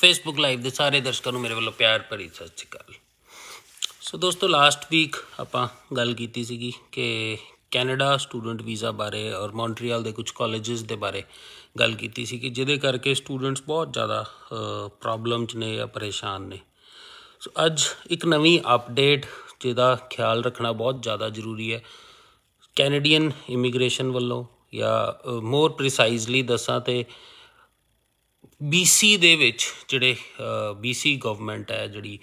Facebook live ਦੇ ਸਾਰੇ ਦਰਸ਼ਕਾਂ ਨੂੰ ਮੇਰੇ ਵੱਲੋਂ ਪਿਆਰ ਭਰੀ ਸਤਿ ਸ਼੍ਰੀ ਅਕਾਲ ਸੋ ਦੋਸਤੋ ਲਾਸਟ ਵੀਕ ਆਪਾਂ ਗੱਲ ਕੀਤੀ ਸੀਗੀ ਕਿ ਕੈਨੇਡਾ ਸਟੂਡੈਂਟ ਵੀਜ਼ਾ ਬਾਰੇ ਔਰ ਮੌਂਟਰੀਅਲ ਦੇ ਕੁਝ ਕਾਲਜਸ ਦੇ ਬਾਰੇ ਗੱਲ ਕੀਤੀ ਸੀ ਕਿ ਜਿਹਦੇ ਕਰਕੇ ਸਟੂਡੈਂਟਸ ਬਹੁਤ ਜ਼ਿਆਦਾ ਪ੍ਰੋਬਲਮ 'ਚ ਨੇ ਜਾਂ ਪਰੇਸ਼ਾਨ ਨੇ ਸੋ ਅੱਜ ਇੱਕ ਨਵੀਂ ਅਪਡੇਟ ਜਿਹਦਾ ਖਿਆਲ ਰੱਖਣਾ ਬਹੁਤ ਜ਼ਿਆਦਾ ਜ਼ਰੂਰੀ ਹੈ ਕੈਨੇਡੀਅਨ ਇਮੀਗ੍ਰੇਸ਼ਨ ਵੱਲੋਂ ਜਾਂ ਮੋਰ ਪ੍ਰੀਸਾਈਜ਼ਲੀ ਦੱਸਾਂ ਤੇ BC ਦੇ ਵਿੱਚ ਜਿਹੜੇ BC ਗਵਰਨਮੈਂਟ ਹੈ ਜਿਹੜੀ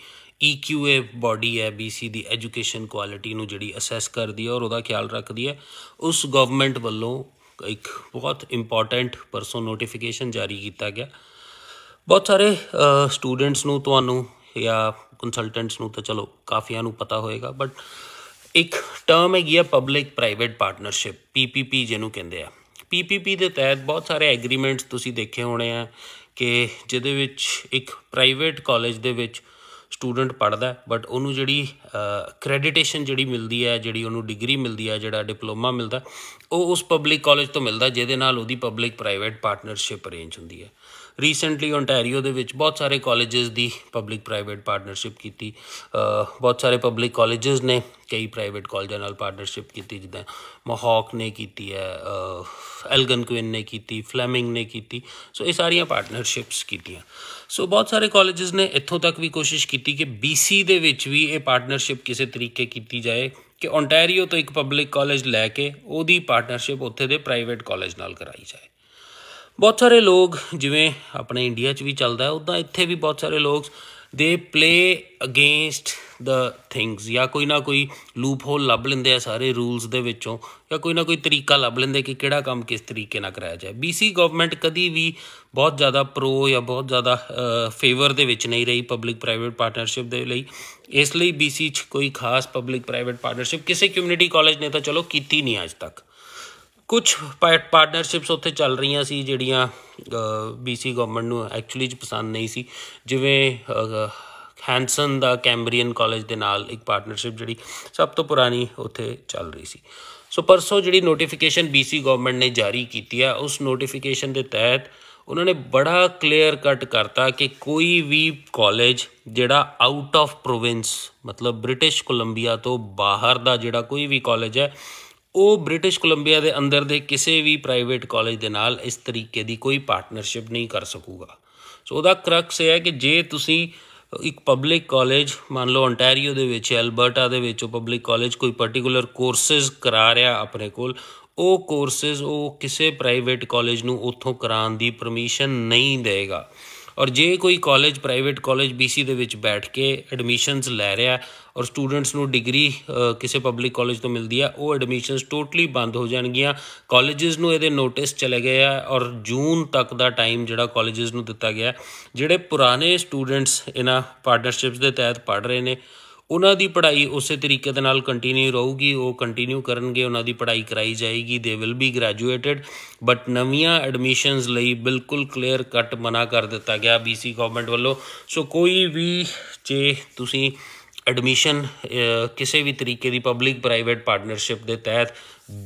EQA ਬਾਡੀ ਹੈ BC ਦੀ ਐਜੂਕੇਸ਼ਨ ਕੁਆਲਿਟੀ ਨੂੰ ਜਿਹੜੀ ਅਸੈਸ ਕਰਦੀ ਹੈ ਔਰ ਉਹਦਾ ਖਿਆਲ ਰੱਖਦੀ ਹੈ ਉਸ ਗਵਰਨਮੈਂਟ ਵੱਲੋਂ ਇੱਕ ਬਹੁਤ ਇੰਪੋਰਟੈਂਟ ਪਰਸਨ ਨੋਟੀਫਿਕੇਸ਼ਨ ਜਾਰੀ ਕੀਤਾ ਗਿਆ ਬਹੁਤ ਸਾਰੇ ਸਟੂਡੈਂਟਸ ਨੂੰ ਤੁਹਾਨੂੰ ਜਾਂ ਕੰਸਲਟੈਂਟਸ ਨੂੰ ਤਾਂ ਚਲੋ ਕਾਫੀਆਂ ਨੂੰ ਪਤਾ ਹੋਏਗਾ ਬਟ ਇੱਕ ਟਰਮ ਹੈਗੀ ਹੈ ਪਬਲਿਕ ਪ੍ਰਾਈਵੇਟ ਪਾਰਟਨਰਸ਼ਿਪ PPP ਜਿਹਨੂੰ ਕਹਿੰਦੇ ਆ ਪੀਪੀਪੀ ਦੇ ਤਹਿਤ ਬਹੁਤ ਸਾਰੇ ਐਗਰੀਮੈਂਟਸ ਤੁਸੀਂ ਦੇਖੇ ਹੋਣੇ ਆ ਕਿ ਜਿਹਦੇ ਵਿੱਚ ਇੱਕ ਪ੍ਰਾਈਵੇਟ ਕਾਲਜ ਦੇ ਵਿੱਚ ਸਟੂਡੈਂਟ ਪੜਦਾ ਬਟ ਉਹਨੂੰ ਜਿਹੜੀ ਕ੍ਰੈਡੀਟੇਸ਼ਨ ਜਿਹੜੀ ਮਿਲਦੀ ਹੈ ਜਿਹੜੀ ਉਹਨੂੰ ਡਿਗਰੀ ਮਿਲਦੀ ਹੈ ਜਿਹੜਾ ਡਿਪਲੋਮਾ ਮਿਲਦਾ ਉਹ ਉਸ ਪਬਲਿਕ ਕਾਲਜ ਤੋਂ ਮਿਲਦਾ ਜਿਹਦੇ ਨਾਲ ਉਹਦੀ ਪਬਲਿਕ ਪ੍ਰਾਈਵੇਟ ਪਾਰਟਨਰਸ਼ਿਪ ਅਰੇਂਜ ਹੁੰਦੀ ਹੈ ਰੀਸੈਂਟਲੀ ਓਨਟਾਰੀਓ ਦੇ ਵਿੱਚ ਬਹੁਤ ਸਾਰੇ ਕਾਲਜਸ ਦੀ ਪਬਲਿਕ ਪ੍ਰਾਈਵੇਟ ਪਾਰਟਨਰਸ਼ਿਪ ਕੀਤੀ ਬਹੁਤ ਸਾਰੇ ਪਬਲਿਕ ਕਾਲਜਸ ਨੇ ਕਈ ਪ੍ਰਾਈਵੇਟ ਕਾਲਜਾਂ ਨਾਲ ਪਾਰਟਨਰਸ਼ਿਪ ਕੀਤੀ ਜਿੱਦਾਂ ਮਹੌਕ ਨੇ ਕੀਤੀ ਹੈ ਐਲਗਨ ਕੁਇਨ ਨੇ ਕੀਤੀ ਫਲੇਮਿੰਗ ਨੇ ਕੀਤੀ ਸੋ ਇਹ ਸਾਰੀਆਂ ਪਾਰਟਨਰਸ਼ਿਪਸ ਕੀਤੀਆਂ ਸੋ ਬਹੁਤ ਸਾਰੇ ਕਾਲਜਸ ਨੇ ਇੱਥੋਂ ਤੱਕ ਵੀ ਕੋਸ਼ਿਸ਼ ਕੀਤੀ ਕਿ BC ਦੇ ਵਿੱਚ ਵੀ ਇਹ ਪਾਰਟਨਰਸ਼ਿਪ ਕਿਸੇ ਤਰੀਕੇ ਕੀਤੀ ਜਾਏ ਕਿ ਓਨਟਾਰੀਓ ਤੋਂ ਇੱਕ ਪਬਲਿਕ ਕਾਲਜ ਲੈ ਕੇ ਉਹਦੀ ਪਾਰਟਨਰਸ਼ਿਪ ਉੱਥੇ ਦੇ ਪ੍ਰਾਈਵੇਟ ਕਾਲਜ ਨਾਲ ਕਰਾਈ ਜਾਏ ਬਹੁਤ ਸਾਰੇ ਲੋਕ ਜਿਵੇਂ ਆਪਣੇ ਇੰਡੀਆ 'ਚ ਵੀ ਚੱਲਦਾ ਹੈ ਉਦਾਂ ਇੱਥੇ ਵੀ ਬਹੁਤ ਸਾਰੇ ਲੋਕ ਦੇ ਪਲੇ ਅਗੇਂਸਟ ਦ ਥਿੰਗਸ ਜਾਂ ਕੋਈ ਨਾ ਕੋਈ ਲੂਪ ਹੋਲ ਲੱਭ ਲੈਂਦੇ ਆ ਸਾਰੇ ਰੂਲਸ ਦੇ ਵਿੱਚੋਂ ਜਾਂ ਕੋਈ ਨਾ ਕੋਈ ਤਰੀਕਾ ਲੱਭ ਲੈਂਦੇ ਕਿ ਕਿਹੜਾ ਕੰਮ ਕਿਸ ਤਰੀਕੇ ਨਾਲ ਕਰਾਇਆ ਜਾਏ ਬੀਸੀ ਗਵਰਨਮੈਂਟ ਕਦੀ ਵੀ ਬਹੁਤ ਜ਼ਿਆਦਾ ਪ੍ਰੋ ਜਾਂ ਬਹੁਤ ਜ਼ਿਆਦਾ ਫੇਵਰ ਦੇ ਵਿੱਚ ਨਹੀਂ ਰਹੀ ਪਬਲਿਕ ਪ੍ਰਾਈਵੇਟ ਪਾਰਟਨਰਸ਼ਿਪ ਦੇ ਲਈ ਇਸ ਲਈ ਬੀਸੀ 'ਚ ਕੋਈ ਖਾਸ ਪਬਲਿਕ ਪ੍ਰਾਈਵੇਟ ਪਾਰਟਨਰਸ਼ਿਪ ਕਿਸੇ ਕਮਿਊਨਿਟੀ ਕਾਲਜ ਨੇ ਤਾਂ ਚਲੋ ਕੀਤੀ ਨਹੀਂ ਅਜ ਤੱਕ ਕੁਝ ਪਾਰਟਨਰਸ਼ਿਪਸ ਉੱਥੇ ਚੱਲ ਰਹੀਆਂ ਸੀ ਜਿਹੜੀਆਂ ਬੀਸੀ ਗਵਰਨਮੈਂਟ ਨੂੰ ਐਕਚੁਅਲੀ ਚ ਪਸੰਦ ਨਹੀਂ ਸੀ ਜਿਵੇਂ ਹੈਂਸਨ ਦਾ ਕੈਂਬਰੀਅਨ ਕਾਲਜ ਦੇ ਨਾਲ ਇੱਕ ਪਾਰਟਨਰਸ਼ਿਪ ਜਿਹੜੀ ਸਭ ਤੋਂ ਪੁਰਾਣੀ ਉੱਥੇ ਚੱਲ ਰਹੀ ਸੀ ਸੋ ਪਰਸੋ ਜਿਹੜੀ ਨੋਟੀਫਿਕੇਸ਼ਨ ਬੀਸੀ ਗਵਰਨਮੈਂਟ ਨੇ ਜਾਰੀ ਕੀਤੀ ਆ ਉਸ ਨੋਟੀਫਿਕੇਸ਼ਨ ਦੇ ਤਹਿਤ ਉਹਨਾਂ ਨੇ ਬੜਾ ਕਲੀਅਰ ਕੱਟ ਕਰਤਾ ਕਿ ਕੋਈ ਵੀ ਕਾਲਜ ਜਿਹੜਾ ਆਊਟ ਆਫ ਪ੍ਰੋਵਿੰਸ ਮਤਲਬ ਬ੍ਰਿਟਿਸ਼ ਕੋਲੰਬੀਆ ਤੋਂ ਬਾਹਰ ਦਾ ਜਿਹੜਾ ਕੋਈ ਵੀ ਕਾਲਜ ਹੈ ਉਹ ਬ੍ਰਿਟਿਸ਼ ਕੋਲੰਬੀਆ ਦੇ ਅੰਦਰ ਦੇ ਕਿਸੇ ਵੀ ਪ੍ਰਾਈਵੇਟ ਕਾਲਜ ਦੇ ਨਾਲ ਇਸ ਤਰੀਕੇ ਦੀ ਕੋਈ ਪਾਰਟਨਰਸ਼ਿਪ ਨਹੀਂ ਕਰ ਸਕੂਗਾ ਸੋ ਉਹਦਾ ਕਰਕਸ ਇਹ ਹੈ ਕਿ ਜੇ ਤੁਸੀਂ ਇੱਕ ਪਬਲਿਕ ਕਾਲਜ ਮੰਨ ਲਓ ਅੰਟਾਰੀਓ ਦੇ ਵਿੱਚ ਐਲਬਰਟਾ ਦੇ ਵਿੱਚ ਉਹ ਪਬਲਿਕ ਕਾਲਜ ਕੋਈ ਪਾਰਟਿਕੂਲਰ ਕੋਰਸਸ ਕਰਾ ਰਿਹਾ ਆਪਣੇ ਕੋਲ ਉਹ ਕੋਰਸਸ ਉਹ ਕਿਸੇ ਪ੍ਰਾਈਵੇਟ ਕਾਲਜ ਨੂੰ ਉੱਥੋਂ ਕਰਾਉਣ ਦੀ ਪਰਮਿਸ਼ਨ ਨਹੀਂ ਦੇਗਾ ਔਰ ਜੇ ਕੋਈ ਕਾਲਜ ਪ੍ਰਾਈਵੇਟ ਕਾਲਜ BC ਦੇ ਵਿੱਚ ਬੈਠ ਕੇ ਐਡਮਿਸ਼ਨਸ ਲੈ ਰਿਹਾ ਔਰ ਸਟੂਡੈਂਟਸ ਨੂੰ ਡਿਗਰੀ ਕਿਸੇ ਪਬਲਿਕ ਕਾਲਜ ਤੋਂ ਮਿਲਦੀ ਆ ਉਹ ਐਡਮਿਸ਼ਨਸ ਟੋਟਲੀ ਬੰਦ ਹੋ ਜਾਣਗੀਆਂ ਕਾਲਜਸ ਨੂੰ ਇਹਦੇ ਨੋਟਿਸ ਚਲੇ ਗਏ ਆ ਔਰ ਜੂਨ ਤੱਕ ਦਾ ਟਾਈਮ ਜਿਹੜਾ ਕਾਲਜਸ ਨੂੰ ਦਿੱਤਾ ਗਿਆ ਜਿਹੜੇ ਪੁਰਾਣੇ ਸਟੂਡੈਂਟਸ ਇਹਨਾਂ ਪਾਰਟਨਰਸ਼ਿਪਸ ਦੇ ਤਹਿਤ ਪੜ ਰਹੇ ਨੇ ਉਹਨਾਂ ਦੀ ਪੜ੍ਹਾਈ ਉਸੇ ਤਰੀਕੇ ਦੇ ਨਾਲ ਕੰਟੀਨਿਊ ਰਹੂਗੀ ਉਹ ਕੰਟੀਨਿਊ ਕਰਨਗੇ ਉਹਨਾਂ ਦੀ ਪੜ੍ਹਾਈ ਕਰਾਈ ਜਾਏਗੀ they will be graduated but ਨਵੀਆਂ ਐਡਮਿਸ਼ਨਸ ਲਈ ਬਿਲਕੁਲ ਕਲੀਅਰ ਕੱਟ ਮਨਾ ਕਰ ਦਿੱਤਾ ਗਿਆ ਬੀਸੀ ਗਵਰਨਮੈਂਟ ਵੱਲੋਂ ਸੋ ਕੋਈ ਵੀ ਜੇ ਤੁਸੀਂ ਐਡਮਿਸ਼ਨ ਕਿਸੇ ਵੀ ਤਰੀਕੇ ਦੀ ਪਬਲਿਕ ਪ੍ਰਾਈਵੇਟ ਪਾਰਟਨਰਸ਼ਿਪ ਦੇ ਤਹਿਤ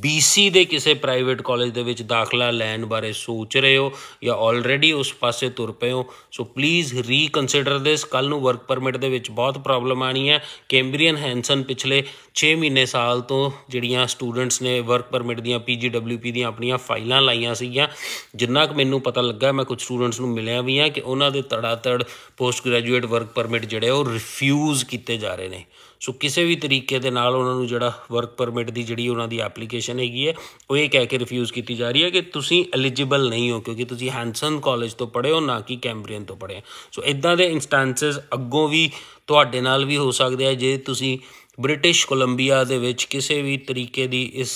BC ਦੇ ਕਿਸੇ ਪ੍ਰਾਈਵੇਟ ਕਾਲਜ ਦੇ ਵਿੱਚ ਦਾਖਲਾ ਲੈਣ ਬਾਰੇ ਸੋਚ ਰਹੇ ਹੋ ਜਾਂ ਆਲਰੇਡੀ ਉਸ ਪਾਸੇ ਤੁਰ ਪਏ ਹੋ ਸੋ ਪਲੀਜ਼ ਰੀਕਨਸੀਡਰ ਦਿਸ ਕੱਲ ਨੂੰ ਵਰਕ ਪਰਮਿਟ ਦੇ ਵਿੱਚ ਬਹੁਤ ਪ੍ਰੋਬਲਮ ਆਣੀ ਹੈ ਕੈਂਬਰੀਅਨ ਹੈਂਸਨ ਪਿਛਲੇ 6 ਮਹੀਨੇ ਸਾਲ ਤੋਂ ਜਿਹੜੀਆਂ ਸਟੂਡੈਂਟਸ ਨੇ ਵਰਕ ਪਰਮਿਟ ਦੀਆਂ PGWP ਦੀਆਂ ਆਪਣੀਆਂ ਫਾਈਲਾਂ ਲਾਈਆਂ ਸੀਗੀਆਂ ਜਿੰਨਾ ਕੁ ਮੈਨੂੰ ਪਤਾ ਲੱਗਾ ਮੈਂ ਕੁਝ ਸਟੂਡੈਂਟਸ ਨੂੰ ਮਿਲਿਆ ਵੀ ਹਾਂ ਕਿ ਉਹਨਾਂ ਦੇ ਤੜਾਤੜ ਪੋਸਟ ਗ੍ਰੈਜੂਏਟ ਵਰਕ ਪਰਮਿਟ ਜਿਹੜੇ ਉਹ ਰਿਫਿਊਜ਼ ਕੀਤੇ ਜਾ ਰਹੇ ਨੇ ਸੋ ਕਿਸੇ ਵੀ ਤਰੀਕੇ ਦੇ ਨਾਲ ਉਹਨਾਂ ਨੂੰ ਜਿਹੜਾ ਵਰਕ ਪਰਮਿਟ ਦੀ ਜਿਹੜੀ ਉਹਨਾਂ ਦੀ ਐਪਲੀਕੇਸ਼ਨ ਹੈਗੀ ਹੈ ਉਹ ਇਹ ਕਹਿ ਕੇ ਰਿਫਿਊਜ਼ ਕੀਤੀ ਜਾ ਰਹੀ ਹੈ ਕਿ ਤੁਸੀਂ ਐਲੀਜੀਬਲ ਨਹੀਂ ਹੋ ਕਿਉਂਕਿ ਤੁਸੀਂ ਹੈਂਸਨ ਕਾਲਜ ਤੋਂ ਪੜ੍ਹੇ ਹੋ ਨਾ ਕਿ ਕੈਂਬਰੀਅਨ ਤੋਂ ਪੜ੍ਹੇ ਸੋ ਇਦਾਂ ਦੇ ਇਨਸਟੈਂਸਸ ਅੱਗੋਂ ਵੀ ਤੁਹਾਡੇ ਨਾਲ ਵੀ ਹੋ ਸਕਦੇ ਆ ਜੇ ਤੁਸੀਂ ਬ੍ਰਿਟਿਸ਼ ਕੋਲੰਬੀਆ ਦੇ ਵਿੱਚ ਕਿਸੇ ਵੀ ਤਰੀਕੇ ਦੀ ਇਸ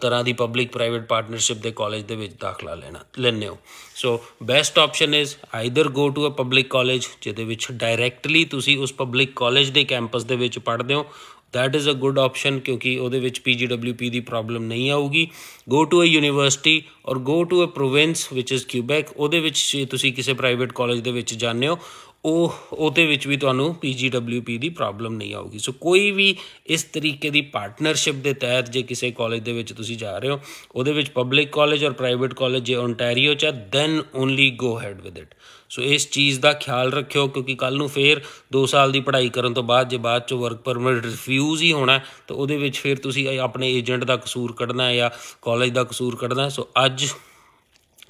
ਤਰ੍ਹਾਂ ਦੀ ਪਬਲਿਕ ਪ੍ਰਾਈਵੇਟ ਪਾਰਟਨਰਸ਼ਿਪ ਦੇ ਕਾਲਜ ਦੇ ਵਿੱਚ ਦਾਖਲਾ ਲੈਣਾ ਲੈਣੇ ਹੋ so best option is either go to a public college ਜਿਹਦੇ ਵਿੱਚ ਡਾਇਰੈਕਟਲੀ ਤੁਸੀਂ ਉਸ ਪਬਲਿਕ ਕਾਲਜ ਦੇ ਕੈਂਪਸ ਦੇ ਵਿੱਚ ਪੜ੍ਹਦੇ ਹੋ that is a good option ਕਿਉਂਕਿ ਉਹਦੇ ਵਿੱਚ ਪੀਜੀਡਬਲਯੂਪੀ ਦੀ ਪ੍ਰੋਬਲਮ ਨਹੀਂ ਆਊਗੀ ਗੋ to a university or go to a province which is Quebec ਉਹਦੇ ਵਿੱਚ ਤੁਸੀਂ ਕਿਸੇ ਪ੍ਰਾਈਵੇਟ ਕਾਲਜ ਦੇ ਵਿੱਚ ਜਾਂਦੇ ਹੋ ਉਹ ਉਹਦੇ ਵਿੱਚ ਵੀ ਤੁਹਾਨੂੰ PGWP ਦੀ ਪ੍ਰੋਬਲਮ ਨਹੀਂ ਆਊਗੀ ਸੋ ਕੋਈ ਵੀ ਇਸ ਤਰੀਕੇ ਦੀ ਪਾਰਟਨਰਸ਼ਿਪ ਦੇ ਤਹਿਤ ਜੇ ਕਿਸੇ ਕਾਲਜ ਦੇ ਵਿੱਚ ਤੁਸੀਂ ਜਾ ਰਹੇ ਹੋ ਉਹਦੇ ਵਿੱਚ public college or private college ਜੇ ਓਨਟਾਰੀਓ ਚ then only go ahead with it so ਇਸ ਚੀਜ਼ ਦਾ ਖਿਆਲ ਰੱਖਿਓ ਕਿਉਂਕਿ ਕੱਲ ਨੂੰ ਫੇਰ 2 ਸਾਲ ਦੀ ਪੜ੍ਹਾਈ ਕਰਨ ਤੋਂ ਬਾਅਦ ਜੇ ਬਾਅਦ ਚ ਵਰਕ ਪਰਮਿਟ ਰਿਫਿਊਜ਼ ਹੀ ਹੋਣਾ ਤਾਂ ਉਹਦੇ ਵਿੱਚ ਫੇਰ ਤੁਸੀਂ ਆਪਣੇ ਏਜੰਟ ਦਾ ਕਸੂਰ ਕੱਢਣਾ ਹੈ ਜਾਂ ਕਾਲਜ ਦਾ ਕਸੂਰ ਕੱਢਣਾ ਸੋ ਅੱਜ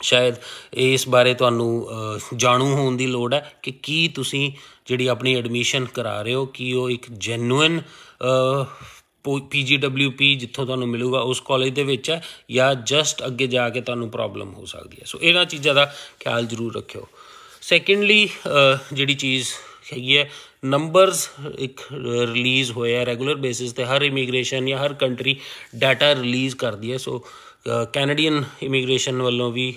ਸ਼ਾਇਦ ਇਸ ਬਾਰੇ ਤੁਹਾਨੂੰ ਜਾਣੂ ਹੋਣ ਦੀ ਲੋੜ ਹੈ ਕਿ ਕੀ ਤੁਸੀਂ ਜਿਹੜੀ ਆਪਣੀ ਐਡਮਿਸ਼ਨ ਕਰਾ ਰਹੇ ਹੋ ਕੀ ਉਹ ਇੱਕ ਜੈਨੂਇਨ ਪੀਜੀਡਬਲਯੂਪੀ ਜਿੱਥੋਂ ਤੁਹਾਨੂੰ ਮਿਲੂਗਾ ਉਸ ਕਾਲਜ ਦੇ ਵਿੱਚ ਹੈ ਜਾਂ ਜਸਟ ਅੱਗੇ ਜਾ ਕੇ ਤੁਹਾਨੂੰ ਪ੍ਰੋਬਲਮ ਹੋ ਸਕਦੀ ਹੈ ਸੋ ਇਹਨਾਂ ਚੀਜ਼ਾਂ ਦਾ ਖਿਆਲ ਜ਼ਰੂਰ ਰੱਖਿਓ ਸੈਕੰਡਲੀ ਜਿਹੜੀ ਚੀਜ਼ ਹੈਗੀ ਹੈ ਨੰਬਰਸ ਇੱਕ ਰਿਲੀਜ਼ ਹੋਇਆ ਰੈਗੂਲਰ ਬੇਸਿਸ ਤੇ ਹਰ ਇਮੀਗ੍ਰੇਸ਼ਨ ਜਾਂ ਹਰ ਕੰਟਰੀ ਡਾਟਾ ਰਿਲੀਜ਼ ਕਰਦੀ ਹੈ ਸੋ ਕੈਨੇਡੀਅਨ ਇਮੀਗ੍ਰੇਸ਼ਨ ਵੱਲੋਂ ਵੀ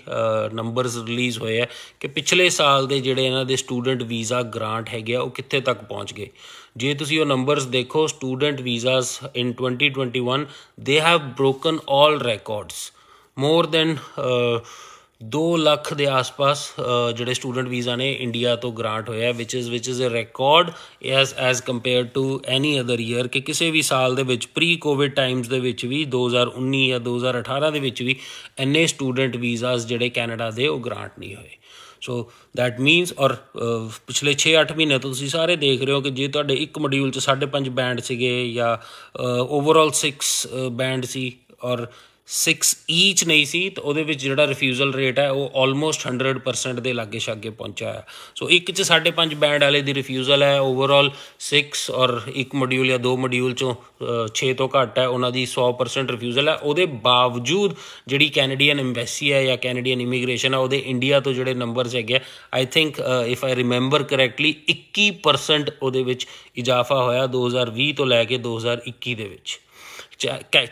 ਨੰਬਰਸ ਰਿਲੀਜ਼ ਹੋਏ ਆ ਕਿ ਪਿਛਲੇ ਸਾਲ ਦੇ ਜਿਹੜੇ ਇਹਨਾਂ ਦੇ ਸਟੂਡੈਂਟ ਵੀਜ਼ਾ ਗ੍ਰਾਂਟ ਹੈਗੇ ਆ ਉਹ ਕਿੱਥੇ ਤੱਕ ਪਹੁੰਚ ਗਏ ਜੇ ਤੁਸੀਂ ਉਹ ਨੰਬਰਸ ਦੇਖੋ student visas in 2021 they have broken all records more than 2 lakh ਦੇ ਆਸ-ਪਾਸ ਜਿਹੜੇ ਸਟੂਡੈਂਟ ਵੀਜ਼ਾ ਨੇ ਇੰਡੀਆ ਤੋਂ ਗ੍ਰਾਂਟ ਹੋਇਆ which is which is a record as as compare to any other year ਕਿ ਕਿਸੇ ਵੀ ਸਾਲ ਦੇ ਵਿੱਚ ਪ੍ਰੀ ਕੋਵਿਡ ਟਾਈਮਸ ਦੇ ਵਿੱਚ ਵੀ 2019 ਜਾਂ 2018 ਦੇ ਵਿੱਚ ਵੀ ਐਨੇ ਸਟੂਡੈਂਟ ਵੀਜ਼ਾਸ ਜਿਹੜੇ ਕੈਨੇਡਾ ਦੇ ਉਹ ਗ੍ਰਾਂਟ ਨਹੀਂ ਹੋਏ ਸੋ ਥੈਟ ਮੀਨਸ ਔਰ ਪਿਛਲੇ 6-8 ਮਹੀਨੇ ਤੋਂ ਤੁਸੀਂ ਸਾਰੇ ਦੇਖ ਰਹੇ ਹੋ ਕਿ ਜੇ ਤੁਹਾਡੇ ਇੱਕ ਮੋਡਿਊਲ 'ਚ 5.5 ਬੈਂਡ ਸੀਗੇ ਜਾਂ ਓਵਰਆਲ 6 ਬੈਂਡ ਸੀ ਔਰ 6 ਈਚ ਨਹੀਂ ਸੀ ਤਾਂ ਉਹਦੇ ਵਿੱਚ ਜਿਹੜਾ ਰਿਫਿਊਜ਼ਲ ਰੇਟ ਹੈ ਉਹ ਆਲਮੋਸਟ 100% ਦੇ ਲਾਗੇ ਛਾਗੇ ਪਹੁੰਚਿਆ ਹੈ ਸੋ ਇੱਕ ਚ ਪੰਜ ਬੈਂਡ ਵਾਲੇ ਦੀ ਰਿਫਿਊਜ਼ਲ ਹੈ ਓਵਰਆਲ 6 ਔਰ ਇੱਕ ਮੋਡਿਊਲ ਜਾਂ ਦੋ ਮੋਡਿਊਲ ਚੋਂ 6 ਤੋਂ ਘੱਟ ਹੈ ਉਹਨਾਂ ਦੀ 100% ਰਿਫਿਊਜ਼ਲ ਹੈ ਉਹਦੇ ਬਾਵਜੂਦ ਜਿਹੜੀ ਕੈਨੇਡੀਅਨ ਐਮਬੈਸੀ ਹੈ ਜਾਂ ਕੈਨੇਡੀਅਨ ਇਮੀਗ੍ਰੇਸ਼ਨ ਹੈ ਉਹਦੇ ਇੰਡੀਆ ਤੋਂ ਜਿਹੜੇ ਨੰਬਰਸ ਹੈਗੇ I think if I remember correctly 21% ਉਹਦੇ ਵਿੱਚ ਇਜ਼ਾਫਾ ਹੋਇਆ 2020 ਤੋਂ ਲੈ ਕੇ 2021 ਦੇ ਵਿੱਚ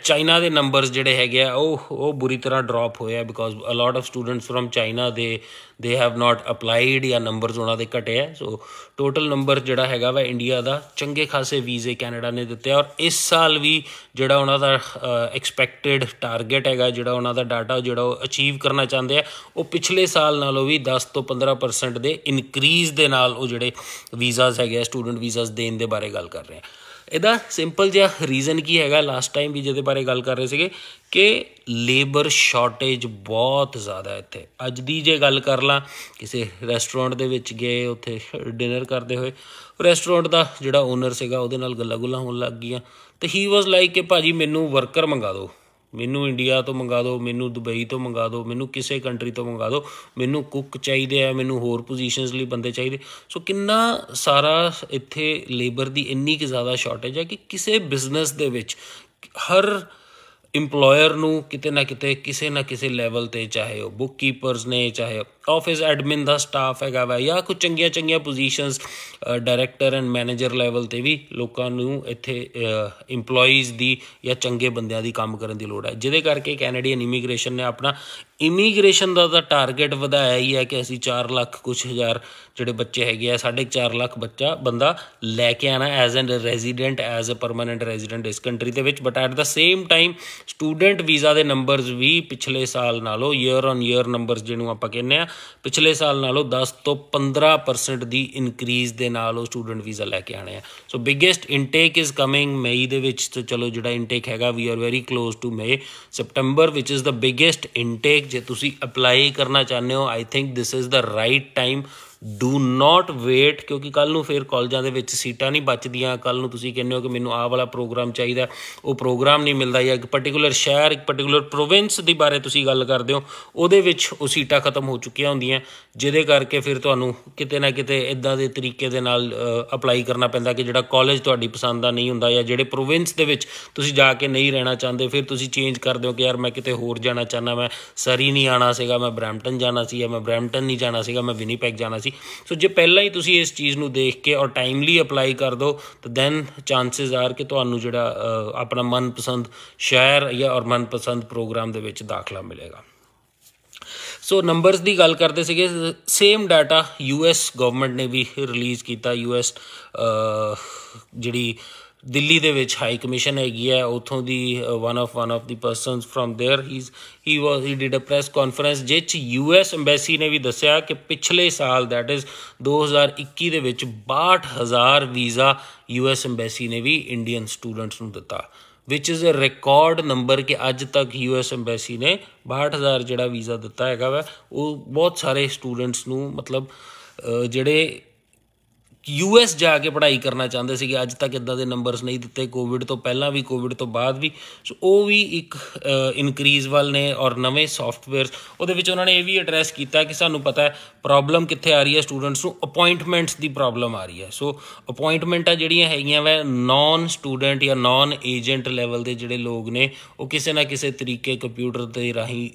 ਚਾਈਨਾ ਦੇ ਨੰਬਰਸ ਜਿਹੜੇ ਹੈਗੇ ਆ ਉਹ ਉਹ ਬੁਰੀ ਤਰ੍ਹਾਂ ਡ੍ਰੌਪ ਹੋਇਆ because a lot of students from China they they have not applied ਜਾਂ ਨੰਬਰਸ ਉਹਨਾਂ ਦੇ ਘਟੇ ਆ ਸੋ ਟੋਟਲ ਨੰਬਰ ਜਿਹੜਾ ਹੈਗਾ ਵਾ ਇੰਡੀਆ ਦਾ ਚੰਗੇ ਖਾਸੇ ਵੀਜ਼ੇ ਕੈਨੇਡਾ ਨੇ ਦਿੱਤੇ ਔਰ ਇਸ ਸਾਲ ਵੀ ਜਿਹੜਾ ਉਹਨਾਂ ਦਾ ਐਕਸਪੈਕਟਿਡ ਟਾਰਗੇਟ ਹੈਗਾ ਜਿਹੜਾ ਉਹਨਾਂ ਦਾ ਡਾਟਾ ਜਿਹੜਾ ਉਹ ਅਚੀਵ ਕਰਨਾ ਚਾਹੁੰਦੇ ਆ ਉਹ ਪਿਛਲੇ ਸਾਲ ਨਾਲੋਂ ਵੀ 10 ਤੋਂ 15% ਦੇ ਇਨਕਰੀਜ਼ ਦੇ ਨਾਲ ਉਹ ਜਿਹੜੇ ਵੀਜ਼ਾਸ ਹੈਗੇ ਆ ਸਟੂਡੈਂਟ ਵੀਜ਼ਾਸ ਦੇਣ ਦੇ ਬਾਰੇ ਗੱਲ ਕਰ ਰਹੇ ਆ ਇਹਦਾ ਸਿੰਪਲ ਜਿਹਾ ਰੀਜ਼ਨ ਕੀ ਹੈਗਾ ਲਾਸਟ ਟਾਈਮ ਵੀ ਜਿਹਦੇ ਬਾਰੇ ਗੱਲ ਕਰ ਰਹੇ ਸੀਗੇ ਕਿ ਲੇਬਰ ਸ਼ਾਰਟੇਜ ਬਹੁਤ ਜ਼ਿਆਦਾ ਹੈ ਇੱਥੇ ਅੱਜ ਦੀ ਜੇ ਗੱਲ ਕਰ ਲਾਂ ਕਿਸੇ ਰੈਸਟੋਰੈਂਟ ਦੇ ਵਿੱਚ ਗਏ ਉੱਥੇ ਡਿਨਰ ਕਰਦੇ ਹੋਏ ਰੈਸਟੋਰੈਂਟ ਦਾ ਜਿਹੜਾ ਓਨਰ ਸੀਗਾ ਉਹਦੇ ਨਾਲ ਗੱਲਾਂ-ਗੁੱਲਾਂ ਹੋਣ ਲੱਗ ਗਈਆਂ ਤੇ ਹੀ ਵਾਸ ਲਾਈਕ ਕਿ ਭਾਜੀ ਮੈਨੂੰ ਵਰਕਰ ਮੰਗਾ ਦਿਓ ਮੈਨੂੰ ਇੰਡੀਆ ਤੋਂ ਮੰਗਾ ਦਿਓ ਮੈਨੂੰ ਦੁਬਈ ਤੋਂ ਮੰਗਾ ਦਿਓ ਮੈਨੂੰ ਕਿਸੇ ਕੰਟਰੀ ਤੋਂ ਮੰਗਾ ਦਿਓ ਮੈਨੂੰ ਕੁੱਕ ਚਾਹੀਦੇ ਆ ਮੈਨੂੰ ਹੋਰ ਪੋਜੀਸ਼ਨਸ ਲਈ ਬੰਦੇ ਚਾਹੀਦੇ ਸੋ ਕਿੰਨਾ ਸਾਰਾ ਇੱਥੇ ਲੇਬਰ ਦੀ ਇੰਨੀ ਕਿ ਜ਼ਿਆਦਾ ਸ਼ਾਰਟੇਜ ਹੈ ਕਿ ਕਿਸੇ ਬਿਜ਼ਨਸ ਦੇ ਵਿੱਚ ਹਰ ਇੰਪਲੋਇਰ ਨੂੰ ਕਿਤੇ ਨਾ ਕਿਤੇ ਕਿਸੇ ਨਾ ਕਿਸੇ ਲੈਵਲ ਤੇ ਚਾਹੇ ਉਹ ਬੁੱਕ ਕੀਪਰਸ ਨੇ ਚਾਹੇ ਆਫਿਸ ਐਡਮਿਨ ਦਾ ਸਟਾਫ ਹੈਗਾ ਵਾ ਜਾਂ ਕੁਝ ਚੰਗੀਆਂ ਚੰਗੀਆਂ positions director and manager level ਤੇ ਵੀ ਲੋਕਾਂ ਨੂੰ ਇੱਥੇ EMPLOYEES ਦੀ ਜਾਂ ਚੰਗੇ ਬੰਦਿਆਂ ਦੀ ਕੰਮ ਕਰਨ ਦੀ ਲੋੜ ਹੈ ਜਿਹਦੇ ਕਰਕੇ ਕੈਨੇਡੀਅਨ ਇਮੀਗ੍ਰੇਸ਼ਨ ਨੇ ਆਪਣਾ ਇਮੀਗ੍ਰੇਸ਼ਨ ਦਾ ਦਾ ਟਾਰਗੇਟ ਵਧਾਇਆ ਹੀ ਹੈ ਕਿ ਅਸੀਂ 4 ਲੱਖ ਕੁਝ ਹਜ਼ਾਰ ਜਿਹੜੇ ਬੱਚੇ ਹੈਗੇ ਆ 4.5 ਲੱਖ ਬੱਚਾ ਬੰਦਾ ਲੈ ਕੇ ਆਣਾ as an resident as a permanent resident ਇਸ ਕੰਟਰੀ ਦੇ ਵਿੱਚ but at the same time student visa ਦੇ ਨੰਬਰਸ ਵੀ ਪਿਛਲੇ ਸਾਲ ਨਾਲੋਂ ਈਅਰ ਔਨ ਈਅਰ ਨੰਬਰਸ ਜਿਹਨੂੰ ਆਪਾਂ ਕਹਿੰਦੇ ਆ ਪਿਛਲੇ ਸਾਲ ਨਾਲੋਂ 10 ਤੋਂ 15% ਦੀ ਇਨਕਰੀਜ਼ ਦੇ ਨਾਲ ਉਹ ਸਟੂਡੈਂਟ ਵੀਜ਼ਾ ਲੈ ਕੇ ਆਣੇ ਆ so biggest intake is coming May ਦੇ ਵਿੱਚ ਤੇ ਚਲੋ ਜਿਹੜਾ ਇਨਟੇਕ ਹੈਗਾ we are very close to May September which is the biggest intake ਜੇ ਤੁਸੀਂ ਅਪਲਾਈ ਕਰਨਾ ਚਾਹੁੰਦੇ ਹੋ I think this is the right time do not wait ਕਿਉਂਕਿ ਕੱਲ ਨੂੰ ਫੇਰ ਕਾਲਜਾਂ ਦੇ ਵਿੱਚ ਸੀਟਾਂ ਨਹੀਂ ਬਚਦੀਆਂ ਕੱਲ ਨੂੰ ਤੁਸੀਂ ਕਹਿੰਦੇ ਹੋ ਕਿ ਮੈਨੂੰ ਆਹ ਵਾਲਾ ਪ੍ਰੋਗਰਾਮ ਚਾਹੀਦਾ ਉਹ ਪ੍ਰੋਗਰਾਮ ਨਹੀਂ ਮਿਲਦਾ ਜਾਂ ਇੱਕ ਪਾਰਟਿਕੂਲਰ ਸ਼ਹਿਰ ਇੱਕ ਪਾਰਟਿਕੂਲਰ ਪ੍ਰੋਵਿੰਸ ਦੇ ਬਾਰੇ ਤੁਸੀਂ ਗੱਲ ਕਰਦੇ ਹੋ ਉਹਦੇ ਵਿੱਚ ਉਹ ਸੀਟਾਂ ਖਤਮ ਹੋ ਚੁੱਕੀਆਂ ਹੁੰਦੀਆਂ ਜਿਹਦੇ ਕਰਕੇ ਫਿਰ ਤੁਹਾਨੂੰ ਕਿਤੇ ਨਾ ਕਿਤੇ ਇਦਾਂ ਦੇ ਤਰੀਕੇ ਦੇ ਨਾਲ ਅਪਲਾਈ ਕਰਨਾ ਪੈਂਦਾ ਕਿ ਜਿਹੜਾ ਕਾਲਜ ਤੁਹਾਡੀ ਪਸੰਦ ਦਾ ਨਹੀਂ ਹੁੰਦਾ ਜਾਂ ਜਿਹੜੇ ਪ੍ਰੋਵਿੰਸ ਦੇ ਵਿੱਚ ਤੁਸੀਂ ਜਾ ਕੇ ਨਹੀਂ ਰਹਿਣਾ ਚਾਹੁੰਦੇ ਫਿਰ ਤੁਸੀਂ ਚੇਂਜ ਕਰਦੇ ਹੋ ਕਿ ਯਾਰ ਮੈਂ ਕਿਤੇ ਹੋਰ ਜਾਣਾ ਚਾਹਨਾ ਮੈਂ ਸਰੀ ਨਹੀਂ ਆਣਾ ਸੀਗਾ ਮੈਂ ਬ੍ਰੈਂਪਟਨ ਜਾਣਾ ਸੀ ਜਾਂ ਮੈਂ ਬ੍ਰੈਂਪਟਨ ਨਹੀਂ ਜਾਣਾ ਸੀਗਾ ਮੈਂ ਵਿਨੀਪੈਗ ਜਾਣਾ ਸੀ ਸੀ ਸੋ ਜੇ ਪਹਿਲਾਂ ਹੀ ਤੁਸੀਂ ਇਸ ਚੀਜ਼ ਨੂੰ ਦੇਖ ਕੇ ਔਰ ਟਾਈਮਲੀ ਅਪਲਾਈ ਕਰ ਦੋ ਤਾਂ ਦੈਨ ਚਾਂਸਸ ਆਰ ਕਿ ਤੁਹਾਨੂੰ ਜਿਹੜਾ ਆਪਣਾ ਮਨਪਸੰਦ ਸ਼ਹਿਰ ਜਾਂ ਔਰ ਮਨਪਸੰਦ ਪ੍ਰੋਗਰਾਮ ਦੇ ਵਿੱਚ ਦਾਖਲਾ ਮਿਲੇਗਾ ਸੋ ਨੰਬਰਸ ਦੀ ਗੱਲ ਕਰਦੇ ਸੀਗੇ ਸੇਮ ਡਾਟਾ ਯੂਐਸ ਗਵਰਨਮੈਂਟ ਨੇ ਵੀ ਰਿਲੀਜ਼ ਕੀਤਾ ਯੂਐਸ ਜਿਹੜੀ ਦਿੱਲੀ ਦੇ ਵਿੱਚ ਹਾਈ ਕਮਿਸ਼ਨ ਹੈਗੀ ਹੈ ਉਥੋਂ ਦੀ one of one of the persons from there he he was he did a press conference US embassy ਨੇ ਵੀ ਦੱਸਿਆ ਕਿ ਪਿਛਲੇ ਸਾਲ ਦੈਟ ਇਜ਼ 2021 ਦੇ ਵਿੱਚ 62000 ਵੀਜ਼ਾ ਯੂ ਐਸ ਐਮਬੈਸੀ ਨੇ ਵੀ ਇੰਡੀਅਨ ਸਟੂਡੈਂਟਸ ਨੂੰ ਦਿੱਤਾ which is a record number ਕਿ ਅੱਜ ਤੱਕ ਐਸ ਐਮਬੈਸੀ ਨੇ 62000 ਜਿਹੜਾ ਵੀਜ਼ਾ ਦਿੱਤਾ ਹੈਗਾ ਵਾ ਉਹ ਬਹੁਤ ਸਾਰੇ ਸਟੂਡੈਂਟਸ ਨੂੰ ਮਤਲਬ ਜਿਹੜੇ ਯੂਐਸ ਜਾ ਕੇ ਪੜ੍ਹਾਈ ਕਰਨਾ ਚਾਹੁੰਦੇ ਸੀਗੇ ਅੱਜ ਤੱਕ ਇਦਾਂ ਦੇ ਨੰਬਰਸ ਨਹੀਂ ਦਿੱਤੇ ਕੋਵਿਡ ਤੋਂ ਪਹਿਲਾਂ ਵੀ ਕੋਵਿਡ ਤੋਂ ਬਾਅਦ ਵੀ ਸੋ ਉਹ ਵੀ ਇੱਕ ਇਨਕਰੀਜ਼ ਵੱਲ ਨੇ ਔਰ ਨਵੇਂ ਸੌਫਟਵੇਅਰ ਉਹਦੇ ਵਿੱਚ ਉਹਨਾਂ ਨੇ ਇਹ ਵੀ ਐਡਰੈਸ ਕੀਤਾ ਕਿ ਸਾਨੂੰ ਪਤਾ ਹੈ ਪ੍ਰੋਬਲਮ ਕਿੱਥੇ ਆ ਰਹੀ ਹੈ ਸਟੂਡੈਂਟਸ ਨੂੰ ਅਪਾਇੰਟਮੈਂਟਸ ਦੀ ਪ੍ਰੋਬਲਮ ਆ ਰਹੀ ਹੈ ਸੋ ਅਪਾਇੰਟਮੈਂਟਾਂ ਜਿਹੜੀਆਂ ਹੈਗੀਆਂ ਵੈ ਨਾਨ ਸਟੂਡੈਂਟ ਜਾਂ ਨਾਨ ਏਜੰਟ ਲੈਵਲ ਦੇ ਜਿਹੜੇ ਲੋਕ ਨੇ ਉਹ ਕਿਸੇ ਨਾ ਕਿਸੇ ਤਰੀਕੇ ਕੰਪਿਊਟਰ ਦੇ ਰਾਹੀਂ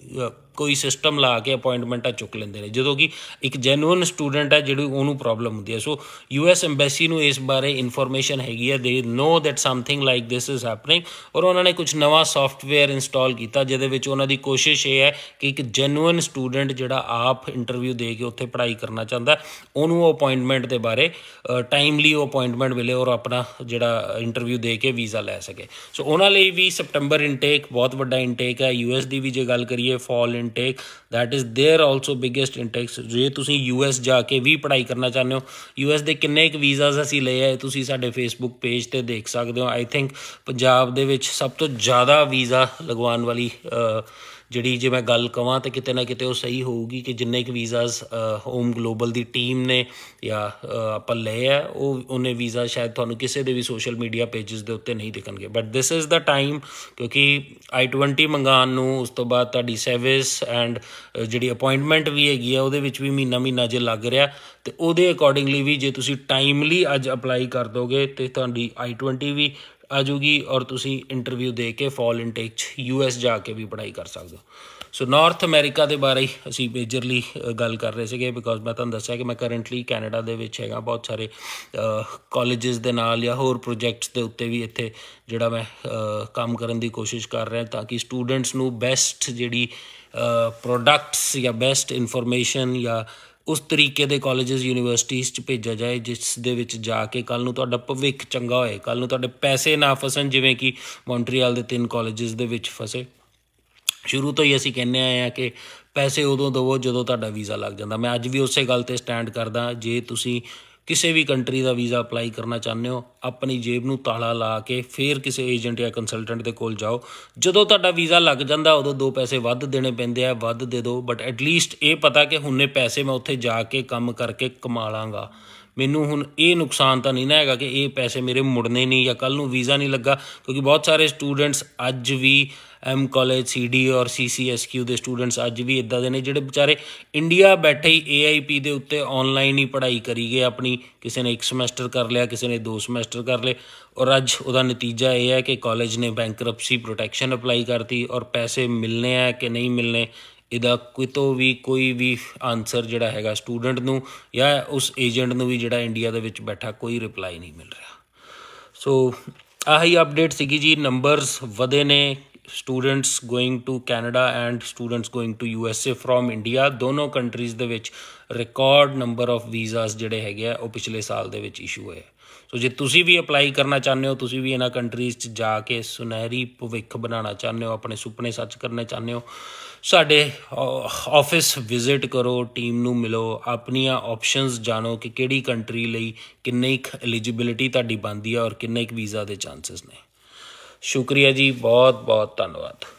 ਕੋਈ ਸਿਸਟਮ ਲਾ ਕੇ ਅਪਾਇੰਟਮੈਂਟਾਂ ਚੁੱਕ ਲੈਂਦੇ ਨੇ ਜਦੋਂ ਕਿ ਇੱਕ ਜੈਨੂਇਨ ਸਟੂਡੈਂਟ ਹੈ ਜਿਹੜੀ ਉਹਨੂੰ ਪ੍ਰੋਬਲਮ ਹੁੰਦੀ ਹੈ ਸੋ ਯੂਐਸ ਐਮਬੈਸੀ ਨੂੰ ਇਸ ਬਾਰੇ ਇਨਫੋਰਮੇਸ਼ਨ ਹੈਗੀ ਹੈ they know that something like this is happening or ਉਹਨਾਂ ਨੇ ਕੁਝ ਨਵਾਂ ਸੌਫਟਵੇਅਰ ਇੰਸਟਾਲ ਕੀਤਾ ਜਿਹਦੇ ਵਿੱਚ ਉਹਨਾਂ ਦੀ ਕੋਸ਼ਿਸ਼ ਇਹ ਹੈ ਕਿ ਇੱਕ ਜੈਨੂਇਨ ਸਟੂਡੈਂਟ ਜਿਹੜਾ ਆਪ ਇੰਟਰਵਿਊ ਦੇ ਕੇ ਉੱਥੇ ਪੜ੍ਹਾਈ ਕਰਨਾ ਚਾਹੁੰਦਾ ਉਹਨੂੰ ਉਹ ਅਪਾਇੰਟਮੈਂਟ ਦੇ ਬਾਰੇ ਟਾਈਮਲੀ ਉਹ ਅਪਾਇੰਟਮੈਂਟ ਮਿਲੇ ਔਰ ਆਪਣਾ ਜਿਹੜਾ ਇੰਟਰਵਿਊ ਦੇ ਕੇ ਵੀਜ਼ਾ ਲੈ ਸਕੇ ਸੋ ਉਹਨਾਂ ਲਈ ਵੀ ਸਪਟੈਂਬਰ ਇਨਟੇਕ ਬਹੁਤ ਵੱਡਾ ਇਨਟੇਕ ਹੈ ਯੂਐਸ ਦੀ ਵੀ ਜੇ ਗੱਲ ਕਰੀਏ fall intake that is there also biggest intake ਜੇ ਤੁਸੀਂ ਯੂਐਸ ਜਾ ਕੇ ਵੀ ਪੜ੍ਹਾਈ ਕਰਨਾ ਚਾਹੁੰਦੇ ਹੋ ਯੂਐਸ ਦੇ ਕਿੰਨੇ ਕੁ ਵੀਜ਼ਾਸ ਅਸੀਂ ਲਏ ਆ ਤੁਸੀਂ ਸਾਡੇ ਫੇਸਬੁੱਕ ਪੇਜ ਤੇ ਦੇਖ ਸਕਦੇ ਹੋ ਆਈ ਥਿੰਕ ਪੰਜਾਬ ਦੇ ਵਿੱਚ ਸਭ ਤੋਂ ਜ਼ਿਆਦਾ ਵੀਜ਼ਾ ਲਗਵਾਉਣ ਵਾਲੀ ਜਿਹੜੀ ਜੇ ਮੈਂ ਗੱਲ ਕਵਾਂ ਤਾਂ ਕਿਤੇ ਨਾ ਕਿਤੇ ਉਹ ਸਹੀ ਹੋਊਗੀ ਕਿ ਜਿੰਨੇ ਕਿ ਵੀਜ਼ਾਸ ਹੋਮ ਗਲੋਬਲ ਦੀ ਟੀਮ ਨੇ ਜਾਂ ਆਪਾਂ ਲਏ ਆ ਉਹ ਉਹਨੇ ਵੀਜ਼ਾ ਸ਼ਾਇਦ ਤੁਹਾਨੂੰ ਕਿਸੇ ਦੇ ਵੀ ਸੋਸ਼ਲ ਮੀਡੀਆ ਪੇजेस ਦੇ ਉੱਤੇ ਨਹੀਂ ਦਿਖਣਗੇ but this is the time ਕਿਉਂਕਿ i20 ਮੰਗਾਨ ਨੂੰ ਉਸ ਤੋਂ ਬਾਅਦ ਤੁਹਾਡੀ ਸਰਵਿਸ ਐਂਡ ਜਿਹੜੀ ਅਪਾਇੰਟਮੈਂਟ ਵੀ ਹੈਗੀ ਆ ਉਹਦੇ ਵਿੱਚ ਵੀ ਮਹੀਨਾ ਮਹੀਨਾ ਜੇ ਲੱਗ ਰਿਹਾ ਤੇ ਉਹਦੇ ਅਕੋਰਡਿੰਗਲੀ ਵੀ ਜੇ ਤੁਸੀਂ ਟਾਈਮਲੀ ਅੱਜ ਅਪਲਾਈ ਕਰ ਦੋਗੇ ਤੇ ਤੁਹਾਡੀ i20 ਵੀ ਆ ਜੂਗੀ ਔਰ ਤੁਸੀਂ ਇੰਟਰਵਿਊ ਦੇ ਕੇ ਫਾਲ ਇਨਟੇਕ ਚ ਯੂਐਸ ਜਾ ਕੇ ਵੀ ਪੜ੍ਹਾਈ ਕਰ ਸਕਦੇ ਹੋ ਸੋ ਨਾਰਥ ਅਮਰੀਕਾ ਦੇ ਬਾਰੇ ਅਸੀਂ ਮੇਜਰਲੀ ਗੱਲ ਕਰ ਰਹੇ ਸੀਗੇ ਬਿਕੋਜ਼ ਮੈਂ ਤੁਹਾਨੂੰ ਦੱਸਿਆ ਕਿ ਮੈਂ ਕਰੰਟਲੀ ਕੈਨੇਡਾ ਦੇ ਵਿੱਚ ਹੈਗਾ ਬਹੁਤ ਸਾਰੇ ਕਾਲਜਸ ਦੇ ਨਾਲ ਜਾਂ ਹੋਰ ਪ੍ਰੋਜੈਕਟਸ ਦੇ ਉੱਤੇ ਵੀ ਇੱਥੇ ਜਿਹੜਾ ਮੈਂ ਕੰਮ ਕਰਨ ਦੀ ਕੋਸ਼ਿਸ਼ ਕਰ ਰਿਹਾ ਤਾਂ ਕਿ ਸਟੂਡੈਂਟਸ ਨੂੰ ਬੈਸਟ ਜਿਹੜੀ ਪ੍ਰੋਡਕਟਸ ਜਾਂ ਬੈਸਟ ਇਨਫੋਰਮੇਸ਼ਨ ਜਾਂ ਉਸ ਤਰੀਕੇ ਦੇ ਕਾਲਜਸ ਯੂਨੀਵਰਸਿਟੀਆਂ 'ਚ ਭੇਜਿਆ ਜਾਏ ਜਿਸ ਦੇ ਵਿੱਚ ਜਾ ਕੇ ਕੱਲ ਨੂੰ ਤੁਹਾਡਾ ਭਵਿੱਖ ਚੰਗਾ ਹੋਏ ਕੱਲ ਨੂੰ ਤੁਹਾਡੇ ਪੈਸੇ ਨਾ ਫਸਣ ਜਿਵੇਂ ਕਿ ਮੌਂਟਰੀਅਲ ਦੇ ਤਿੰਨ ਕਾਲਜਸ ਦੇ ਵਿੱਚ ਫਸੇ ਸ਼ੁਰੂ ਤੋਂ ਹੀ ਅਸੀਂ ਕਹਿੰਨੇ ਆਏ ਆ ਕਿ ਪੈਸੇ ਉਦੋਂ ਦਵੋ ਜਦੋਂ ਤੁਹਾਡਾ ਵੀਜ਼ਾ ਲੱਗ ਜਾਂਦਾ ਮੈਂ ਅੱਜ ਵੀ ਉਸੇ ਗੱਲ ਤੇ ਸਟੈਂਡ ਕਰਦਾ ਜੇ ਤੁਸੀਂ ਕਿਸੇ ਵੀ ਕੰਟਰੀ ਦਾ ਵੀਜ਼ਾ ਅਪਲਾਈ ਕਰਨਾ ਚਾਹੁੰਦੇ ਹੋ ਆਪਣੀ ਜੇਬ ਨੂੰ ਤਾਲਾ ਲਾ ਕੇ ਫੇਰ ਕਿਸੇ ਏਜੰਟ ਜਾਂ ਕੰਸਲਟੈਂਟ ਦੇ ਕੋਲ ਜਾਓ ਜਦੋਂ ਤੁਹਾਡਾ ਵੀਜ਼ਾ ਲੱਗ ਜਾਂਦਾ ਉਦੋਂ ਦੋ ਪੈਸੇ ਵੱਧ ਦੇਣੇ ਪੈਂਦੇ ਆ ਵੱਧ ਦੇ ਦਿਓ ਬਟ ਐਟਲੀਸਟ ਇਹ ਪਤਾ ਕਿ ਹੁਣੇ ਪੈਸੇ ਮੈਂ ਉੱਥੇ ਜਾ ਕੇ ਕੰਮ ਕਰਕੇ ਕਮਾ ਲਾਂਗਾ ਮੈਨੂੰ ਹੁਣ ਇਹ ਨੁਕਸਾਨ ਤਾਂ ਨਹੀਂ ਨਾ ਹੈਗਾ ਕਿ ਇਹ ਪੈਸੇ ਮੇਰੇ ਮੁੜਨੇ ਨਹੀਂ ਜਾਂ ਕੱਲ ਨੂੰ ਵੀਜ਼ਾ ਨਹੀਂ ਲੱਗਾ ਕਿਉਂਕਿ ਬਹੁਤ ਸਾਰੇ ਸਟੂਡੈਂਟਸ ਅੱਜ ਵੀ ਐਮ ਕਾਲਜ ਸੀਡੀ ਔਰ ਸੀਸੀਐਸਕਿਊ ਦੇ ਸਟੂਡੈਂਟਸ ਅੱਜ ਵੀ ਇਦਾਂ ਦੇ ਨੇ ਜਿਹੜੇ ਵਿਚਾਰੇ ਇੰਡੀਆ ਬੈਠੇ ਹੀ ਏਆਈਪੀ ਦੇ ਉੱਤੇ ਆਨਲਾਈਨ ਹੀ ਪੜ੍ਹਾਈ ਕਰੀ ਗਏ ਆਪਣੀ ਕਿਸੇ ਨੇ ਇੱਕ ਸਮੈਸਟਰ ਕਰ ਲਿਆ ਕਿਸੇ ਨੇ ਦੋ ਸਮੈਸਟਰ ਕਰ ਲਏ ਔਰ ਅੱਜ ਉਹਦਾ ਨਤੀਜਾ ਇਹ ਹੈ ਕਿ ਕਾਲਜ ਨੇ ਬੈਂਕਰਪਸੀ ਪ੍ਰੋਟੈਕਸ਼ਨ ਅਪਲਾਈ ਕਰਤੀ ਔਰ ਪੈਸੇ ਮਿਲਨੇ ਆ ਕਿ ਨਹੀਂ ਮਿਲਨੇ ਇਹਦਾ ਕਿਤੋਂ ਵੀ ਕੋਈ ਵੀ ਆਨਸਰ ਜਿਹੜਾ ਹੈਗਾ ਸਟੂਡੈਂਟ ਨੂੰ ਜਾਂ ਉਸ ਏਜੰਟ ਨੂੰ ਵੀ ਜਿਹੜਾ ਇੰਡੀਆ ਦੇ ਵਿੱਚ ਬੈਠਾ ਕੋਈ ਰਿਪਲਾਈ ਨਹੀਂ ਮਿਲ ਰਿਹਾ ਸੋ ਆਹੀ ਅਪਡੇਟ ਸੀਗੀ ਜੀ ਨੰਬਰਸ ਵਧੇ ਨੇ students going to Canada and students going to USA from India ਦੋਨੋਂ ਕੰਟਰੀਜ਼ ਦੇ ਵਿੱਚ ਰਿਕਾਰਡ ਨੰਬਰ ਆਫ ਵੀਜ਼ਾਸ ਜਿਹੜੇ ਹੈਗੇ ਆ ਉਹ ਪਿਛਲੇ ਸਾਲ ਦੇ ਵਿੱਚ ਇਸ਼ੂ ਹੋਏ ਸੋ ਜੇ ਤੁਸੀਂ ਵੀ ਅਪਲਾਈ ਕਰਨਾ ਚਾਹੁੰਦੇ ਹੋ ਤੁਸੀਂ ਵੀ ਇਹਨਾਂ ਕੰਟਰੀਜ਼ 'ਚ ਜਾ ਕੇ ਸੁਨਹਿਰੀ ਭਵਿੱਖ ਬਣਾਉਣਾ ਚਾਹੁੰਦੇ ਹੋ ਆਪਣੇ ਸੁਪਨੇ ਸੱਚ ਕਰਨੇ ਚਾਹੁੰਦੇ ਹੋ ਸਾਡੇ ਆਫਿਸ ਵਿਜ਼ਿਟ ਕਰੋ ਟੀਮ ਨੂੰ ਮਿਲੋ ਆਪਣੀਆਂ ਆਪਸ਼ਨਸ ਜਾਣੋ ਕਿ ਕਿਹੜੀ ਕੰਟਰੀ ਲਈ ਕਿੰਨੇ ਇੱਕ ਐਲੀਜੀਬਿਲਿਟੀ ਤੁਹਾਡੀ ਬਣਦੀ ਆ ਔਰ ਕਿੰਨੇ ਇੱਕ ਵੀਜ਼ਾ ਦੇ ਚਾਂਸਸ ਨੇ ਸ਼ੁਕਰੀਆ ਜੀ ਬਹੁਤ ਬਹੁਤ ਧੰਨਵਾਦ